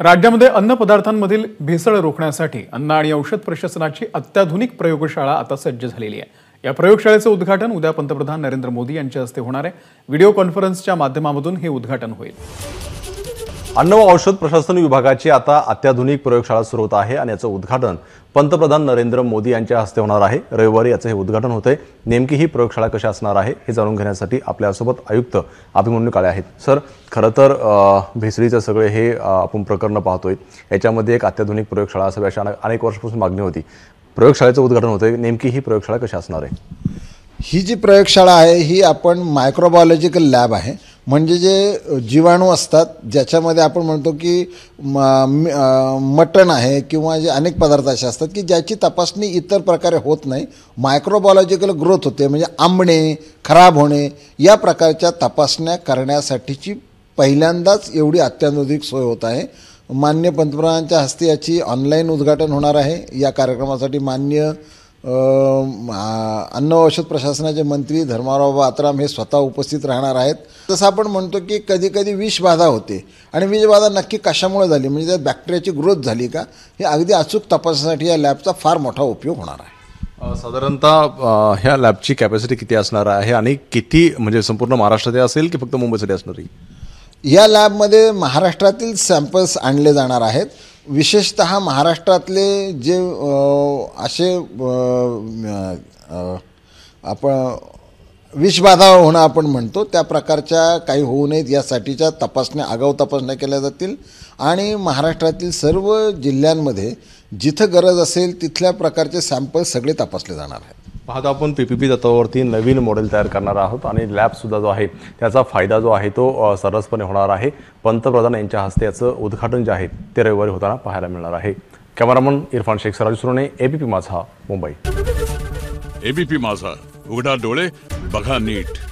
राज्यामध्ये अन्न पदार्थांमधील भेसळ रोखण्यासाठी अन्न आणि औषध प्रशासनाची अत्याधुनिक प्रयोगशाळा आता सज्ज झालेली आहे या प्रयोगशाळेचं उद्घाटन उद्या पंतप्रधान नरेंद्र मोदी यांच्या हस्ते होणार आहे व्हिडिओ कॉन्फरन्सच्या माध्यमामधून हे उद्घाटन होईल अन्न व औषध प्रशासन विभागाची आता अत्याधुनिक प्रयोगशाळा सुरू होत आहे आणि याचं उद्घाटन पंतप्रधान नरेंद्र मोदी यांच्या हस्ते होणार आहे रविवारी याचं हे उद्घाटन होतंय नेमकी ही प्रयोगशाळा कशी असणार आहे हे जाणून घेण्यासाठी आपल्यासोबत आयुक्त अभिमन्यू काळे आहेत सर खरं तर भेसळीचं सगळे हे आपण प्रकरणं पाहतोय याच्यामध्ये एक अत्याधुनिक प्रयोगशाळा असावी अशा अनेक वर्षापासून मागणी होती प्रयोगशाळेचं उद्घाटन होतंय नेमकी ही प्रयोगशाळा कशी असणार आहे ही जी प्रयोगशाळा आहे ही आपण मायक्रोबायोलॉजिकल लॅब आहे म्हणजे जे जीवाणू असतात ज्याच्यामध्ये आपण म्हणतो की मटण आहे किंवा जे अनेक पदार्थ असे असतात की ज्याची तपासणी इतर प्रकारे होत नाही मायक्रोबॉलॉजिकल ग्रोथ होते म्हणजे आंबणे खराब होणे या प्रकारच्या तपासण्या करण्यासाठीची पहिल्यांदाच एवढी अत्याधुनिक सोय होत आहे मान्य पंतप्रधानांच्या हस्ते याची ऑनलाईन उद्घाटन होणार आहे या कार्यक्रमासाठी मान्य अन्न औषध प्रशासनाचे मंत्री धर्माराव बातराम हे स्वतः उपस्थित राहणार आहेत जसं आपण म्हणतो की कधी कधी विषबाधा होते आणि विषबाधा नक्की कशामुळे झाली म्हणजे त्या बॅक्टेरियाची ग्रोथ झाली का हे अगदी अचूक तपासासाठी या लॅबचा फार मोठा उपयोग होणार आहे साधारणतः ह्या लॅबची कॅपॅसिटी किती असणार आहे आणि किती म्हणजे संपूर्ण महाराष्ट्रात असेल की फक्त मुंबईसाठी असणार या लॅबमध्ये महाराष्ट्रातील सॅम्पल्स आणले जाणार आहेत विशेषत महाराष्ट्रातले जे असे आपण विषबाधा होणं आपण म्हणतो त्या प्रकारच्या काही होऊ नयेत यासाठीच्या तपासण्या आगाऊ तपासण्या केल्या जातील आणि महाराष्ट्रातील सर्व जिल्ह्यांमध्ये जिथं गरज असेल तिथल्या प्रकारचे सॅम्पल सगळे तपासले जाणार आहेत पाहतो आपण पी पी पी तत्वावरती नवीन मॉडेल तयार करणार आहोत आणि लॅबसुद्धा जो आहे त्याचा फायदा जो आहे तो सरसपणे होणार आहे पंतप्रधान यांच्या हस्ते याचं उद्घाटन जे आहे ते रविवारी होताना पाहायला मिळणार आहे cameraman Irfan Shaikh Saraj Surane ABP Majha Mumbai ABP माझा उघडा डोळे बघा नीट